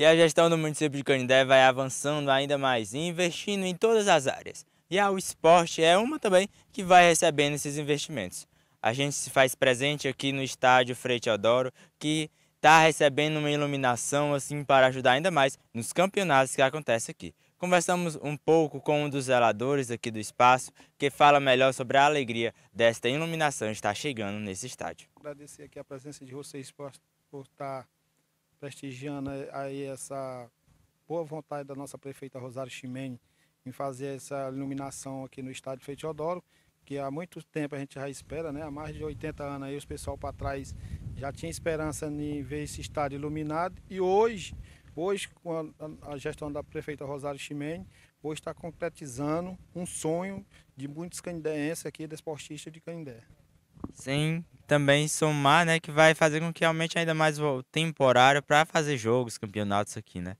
E a gestão do município de Canindé vai avançando ainda mais, investindo em todas as áreas. E a o esporte é uma também que vai recebendo esses investimentos. A gente se faz presente aqui no estádio Frei Teodoro, que está recebendo uma iluminação assim para ajudar ainda mais nos campeonatos que acontecem aqui. Conversamos um pouco com um dos zeladores aqui do espaço, que fala melhor sobre a alegria desta iluminação estar chegando nesse estádio. Agradecer aqui a presença de vocês por estar prestigiando aí essa boa vontade da nossa prefeita Rosário Chimene em fazer essa iluminação aqui no estádio Feitiodoro, que há muito tempo a gente já espera, né? Há mais de 80 anos aí os pessoal para trás já tinha esperança em ver esse estádio iluminado e hoje, hoje com a, a gestão da prefeita Rosário Chimene, hoje está concretizando um sonho de muitos candideenses aqui, desportistas de Canindé. Sim também somar, né? Que vai fazer com que aumente ainda mais o temporário para fazer jogos, campeonatos aqui, né?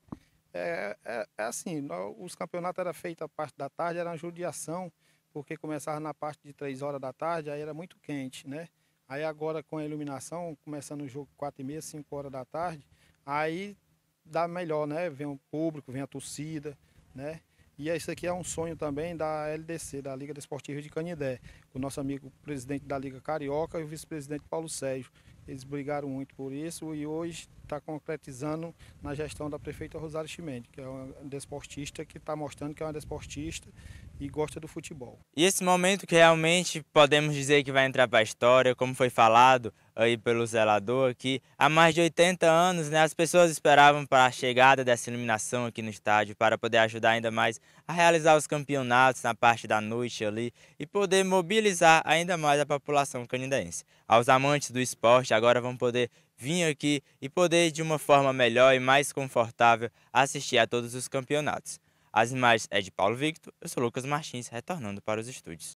É, é, é assim, os campeonatos era feitos a parte da tarde, era uma judiação, porque começava na parte de 3 horas da tarde, aí era muito quente, né? Aí agora com a iluminação, começando o jogo 4 e meia, 5 horas da tarde, aí dá melhor, né? Vem o público, vem a torcida, né? E isso aqui é um sonho também da LDC, da Liga Desportiva de Canidé, com o nosso amigo presidente da Liga Carioca e o vice-presidente Paulo Sérgio. Eles brigaram muito por isso e hoje está concretizando na gestão da prefeita Rosário Chimente, que é uma desportista que está mostrando que é uma desportista e gosta do futebol. E esse momento que realmente podemos dizer que vai entrar para a história, como foi falado aí pelo zelador, que há mais de 80 anos né, as pessoas esperavam para a chegada dessa iluminação aqui no estádio para poder ajudar ainda mais a realizar os campeonatos na parte da noite ali e poder mobilizar ainda mais a população canindense. Aos amantes do esporte agora vão poder vir aqui e poder, de uma forma melhor e mais confortável, assistir a todos os campeonatos. As imagens é de Paulo Victor, eu sou Lucas Martins, retornando para os estúdios.